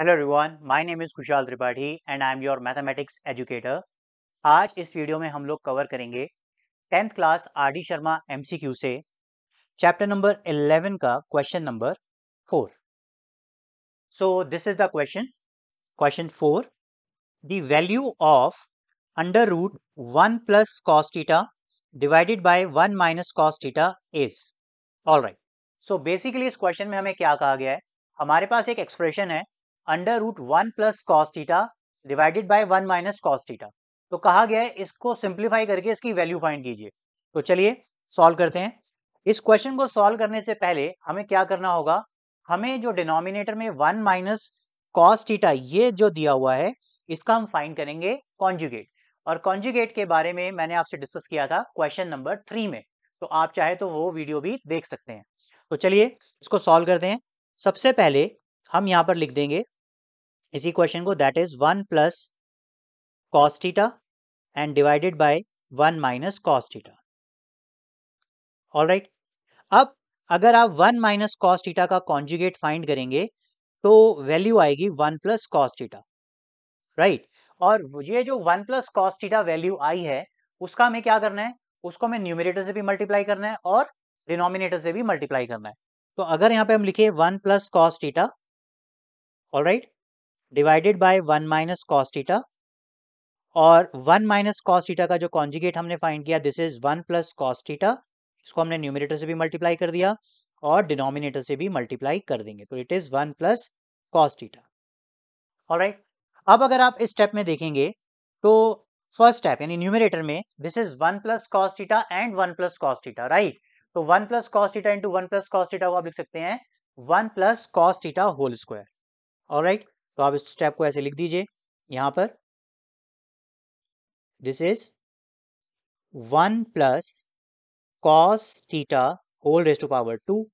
hello everyone my name is Kushal Tripathi and I am your mathematics educator आज इस video में हम लोग कवर करेंगे tenth class R D Sharma MCQ से चैप्टर नंबर 11 का question number four so this is the question question four the value of under root one plus cos theta divided by one minus cos theta is all right so basically इस question में हमें क्या कहा गया है हमारे पास एक एक्सप्रेशन है under root one plus cos divided by one minus cos तो कहा गया है इसको सिंप्लीफाई करके इसकी वैल्यू फाइंड कीजिए तो चलिए सॉल्व करते हैं इस क्वेश्चन को सॉल्व करने से पहले हमें क्या करना होगा हमें जो डिनोमिनेटर में वन माइनस कॉस ये जो दिया हुआ है इसका हम फाइन करेंगे कॉन्जुगेट और कॉन्जुगेट के बारे में मैंने आपसे डिस्कस किया था क्वेश्चन नंबर थ्री में तो आप चाहे तो वो वीडियो भी देख सकते हैं तो चलिए इसको सॉल्व करते हैं सबसे पहले हम यहाँ पर लिख देंगे इसी क्वेश्चन को that is one plus cos theta and divided by one minus cos theta all right अब अगर आप वन माइनस कॉस्टिटा का कॉन्जुगेट फाइंड करेंगे तो वैल्यू आएगी वन प्लस कॉस्टीटा राइट और ये जो वन प्लस कॉस्टीटा वैल्यू आई है उसका हमें क्या करना है उसको हमें न्यूमिनेटर से भी मल्टीप्लाई करना है और डिनोमिनेटर से भी मल्टीप्लाई करना है तो अगर यहाँ पे हम लिखे one plus cos theta all right divided by one minus cos theta और वन माइनस कॉस्टिटा का जो कॉन्जिगेट हमने फाइंड किया this is one plus cos theta इसको हमने न्यूमिनेटर से भी मल्टीप्लाई कर दिया और डिनोमिनेटर से भी मल्टीप्लाई कर देंगे तो it is one plus cos theta और राइट अब अगर आप इस स्टेप में देखेंगे तो फर्स्ट स्टेप यानी न्यूमिनेटर में this is one plus cos theta and one plus cos theta right तो one plus cos theta into one plus cos theta को आप लिख सकते हैं one plus cos theta whole square right तो आप इस स्टेप को ऐसे लिख दीजिए यहां पर this is one plus cos theta whole raise to power two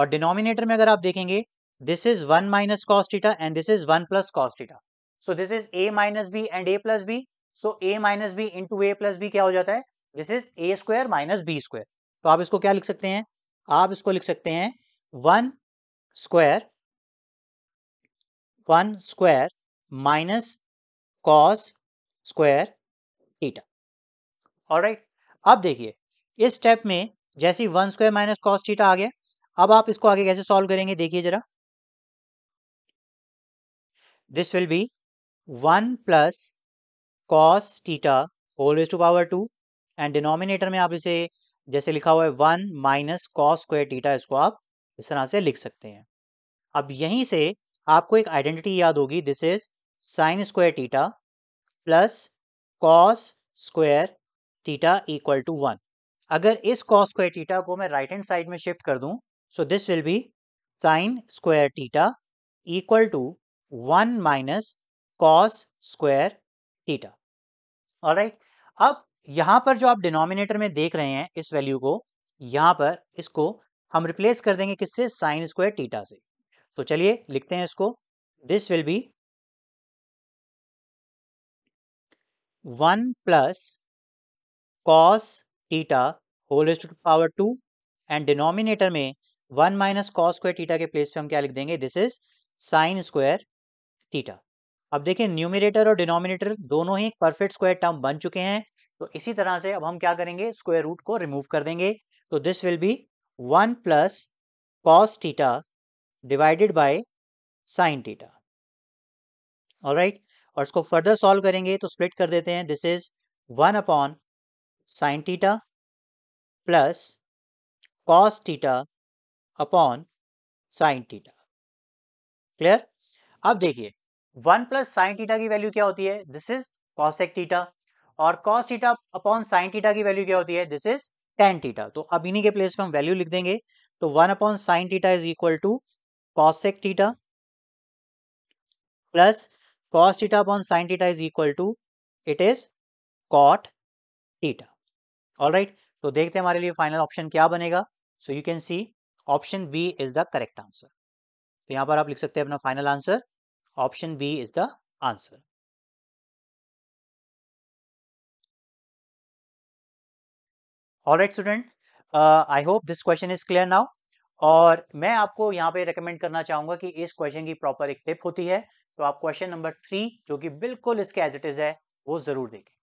और डिनोमिनेटर में अगर आप देखेंगे this is one minus cos theta and this is one plus cos theta so this is A minus B and A plus B so A minus B into A plus B क्या हो जाता है this is A square minus B square तो आप इसको क्या लिख सकते हैं आप इसको लिख सकते हैं one square one square minus cos square theta और राइट अब देखिए इस स्टेप में जैसे one square minus cos theta आ गया अब आप इसको आगे कैसे सॉल्व करेंगे देखिए जरा this will be one plus cos theta whole is to power two and denominator में आप इसे जैसे लिखा हुआ है one minus cos square theta इसको आप इस तरह से लिख सकते हैं अब यहीं से आपको एक आइडेंटिटी याद होगी this is sine square theta plus cos square theta equal to one अगर इस कॉस स्क्वायर टीटा को मैं राइट हैंड साइड में शिफ्ट कर दूं so this will be sine square theta equal to one minus cos square theta और right अब यहां पर जो आप डिनोमिनेटर में देख रहे हैं इस वैल्यू को यहां पर इसको हम रिप्लेस कर देंगे किससे साइन स्क्वायर टीटा से तो चलिए लिखते हैं इसको this will be one plus cos theta whole is to power two and denominator में one minus cos square theta के प्लेस पे हम क्या लिख देंगे this is sine square theta अब देखिए न्यूमिनेटर और डिनोमिनेटर दोनों ही परफेक्ट स्क्वायर टर्म बन चुके हैं तो इसी तरह से अब हम क्या करेंगे स्क्वायर रूट को रिमूव कर देंगे तो this will be one plus cos theta divided by sine theta all right और इसको फर्दर सॉल्व करेंगे तो स्प्लिट कर देते हैं this is one upon sine theta plus cos theta upon sine theta clear अब देखिए वन प्लस साइन टीटा की वैल्यू क्या होती है दिस इज कॉसेक टीटा और cos theta upon sine theta की वैल्यू क्या होती है दिस इज टेन टीटा तो अब इन्हीं के प्लेस पर हम वैल्यू लिख देंगे तो one upon sine theta is equal to cosec theta plus cos theta upon sin theta is equal to it is cot theta all right तो देखते हैं हमारे लिए फाइनल ऑप्शन क्या बनेगा so you can see option B is the correct answer तो यहां पर आप लिख सकते हैं अपना final answer option B is the answer all right student I hope this question is clear now और मैं आपको यहाँ पे रिकमेंड करना चाहूंगा कि इस क्वेश्चन की प्रॉपर एक टिप होती है तो आप क्वेश्चन नंबर थ्री जो कि बिल्कुल इसके एज इट इज है वो जरूर देखें